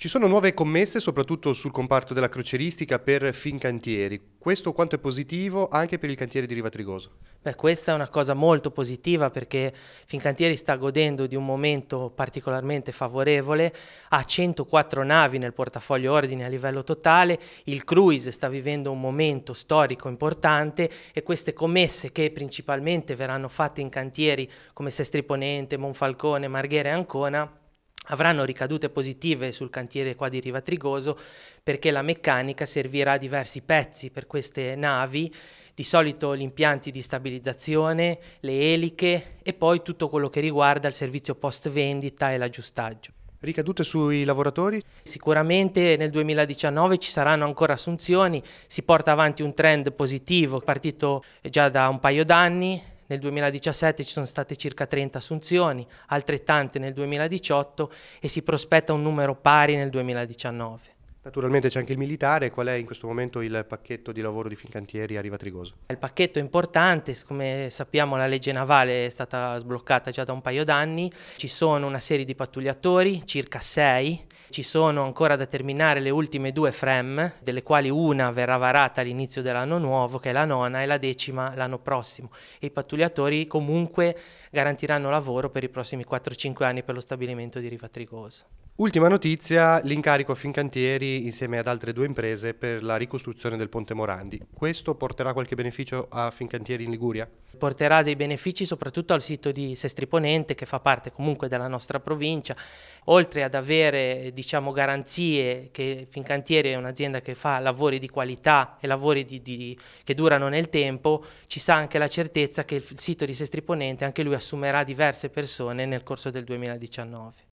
Ci sono nuove commesse soprattutto sul comparto della croceristica per Fincantieri. Questo quanto è positivo anche per il cantiere di Riva Trigoso? Beh, questa è una cosa molto positiva perché Fincantieri sta godendo di un momento particolarmente favorevole, ha 104 navi nel portafoglio ordini a livello totale, il cruise sta vivendo un momento storico importante e queste commesse che principalmente verranno fatte in cantieri come Sestri Ponente, Monfalcone, Marghera e Ancona avranno ricadute positive sul cantiere qua di Riva Trigoso perché la meccanica servirà a diversi pezzi per queste navi, di solito gli impianti di stabilizzazione, le eliche e poi tutto quello che riguarda il servizio post vendita e l'aggiustaggio. Ricadute sui lavoratori? Sicuramente nel 2019 ci saranno ancora assunzioni, si porta avanti un trend positivo partito già da un paio d'anni, nel 2017 ci sono state circa 30 assunzioni, altrettante nel 2018 e si prospetta un numero pari nel 2019. Naturalmente c'è anche il militare, qual è in questo momento il pacchetto di lavoro di Fincantieri a Riva Trigoso? Il pacchetto è importante, come sappiamo la legge navale è stata sbloccata già da un paio d'anni, ci sono una serie di pattugliatori, circa sei, ci sono ancora da terminare le ultime due FREM, delle quali una verrà varata all'inizio dell'anno nuovo, che è la nona, e la decima l'anno prossimo. E i pattugliatori comunque garantiranno lavoro per i prossimi 4-5 anni per lo stabilimento di Riva Rivatrigoso. Ultima notizia, l'incarico a Fincantieri insieme ad altre due imprese per la ricostruzione del Ponte Morandi. Questo porterà qualche beneficio a Fincantieri in Liguria? porterà dei benefici soprattutto al sito di Sestriponente che fa parte comunque della nostra provincia, oltre ad avere diciamo, garanzie che Fincantieri è un'azienda che fa lavori di qualità e lavori di, di, che durano nel tempo, ci sa anche la certezza che il sito di Sestriponente anche lui assumerà diverse persone nel corso del 2019.